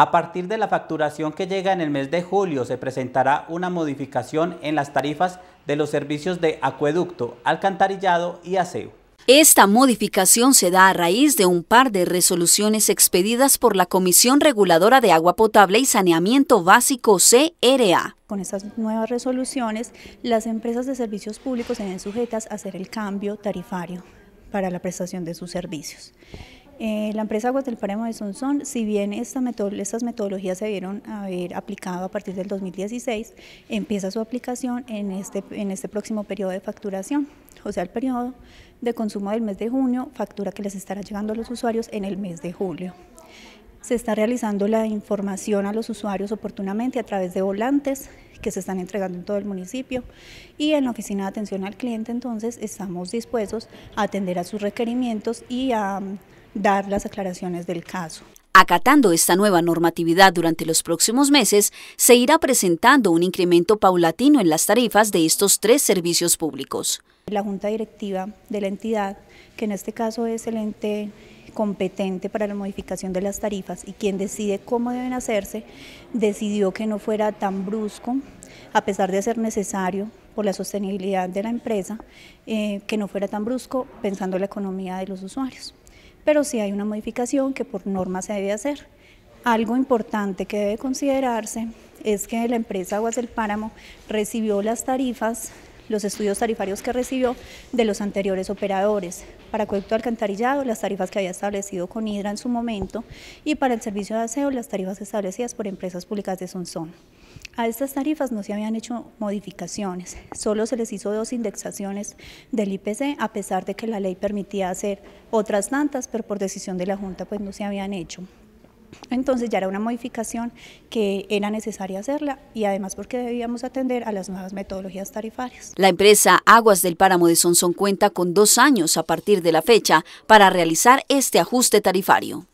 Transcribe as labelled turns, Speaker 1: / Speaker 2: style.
Speaker 1: A partir de la facturación que llega en el mes de julio, se presentará una modificación en las tarifas de los servicios de acueducto, alcantarillado y aseo. Esta modificación se da a raíz de un par de resoluciones expedidas por la Comisión Reguladora de Agua Potable y Saneamiento Básico CRA.
Speaker 2: Con estas nuevas resoluciones, las empresas de servicios públicos se sujetas a hacer el cambio tarifario para la prestación de sus servicios. Eh, la empresa Aguas del Paramo de Sonsón, si bien esta estas metodologías se vieron haber aplicado a partir del 2016, empieza su aplicación en este, en este próximo periodo de facturación, o sea, el periodo de consumo del mes de junio, factura que les estará llegando a los usuarios en el mes de julio. Se está realizando la información a los usuarios oportunamente a través de volantes que se están entregando en todo el municipio y en la oficina de atención al cliente entonces estamos dispuestos a atender a sus requerimientos y a dar las aclaraciones del caso.
Speaker 1: Acatando esta nueva normatividad durante los próximos meses, se irá presentando un incremento paulatino en las tarifas de estos tres servicios públicos.
Speaker 2: La Junta Directiva de la entidad, que en este caso es el ente competente para la modificación de las tarifas y quien decide cómo deben hacerse, decidió que no fuera tan brusco, a pesar de ser necesario por la sostenibilidad de la empresa, eh, que no fuera tan brusco pensando en la economía de los usuarios pero sí hay una modificación que por norma se debe hacer. Algo importante que debe considerarse es que la empresa Aguas del Páramo recibió las tarifas, los estudios tarifarios que recibió de los anteriores operadores. Para Cuecto alcantarillado, las tarifas que había establecido con Hidra en su momento y para el servicio de aseo, las tarifas establecidas por empresas públicas de Sonsón. A estas tarifas no se habían hecho modificaciones, solo se les hizo dos indexaciones del IPC, a pesar de que la ley permitía hacer otras tantas, pero por decisión de la Junta pues no se habían hecho. Entonces ya era una modificación que era necesaria hacerla y además porque debíamos atender a las nuevas metodologías tarifarias.
Speaker 1: La empresa Aguas del Páramo de Sonsón cuenta con dos años a partir de la fecha para realizar este ajuste tarifario.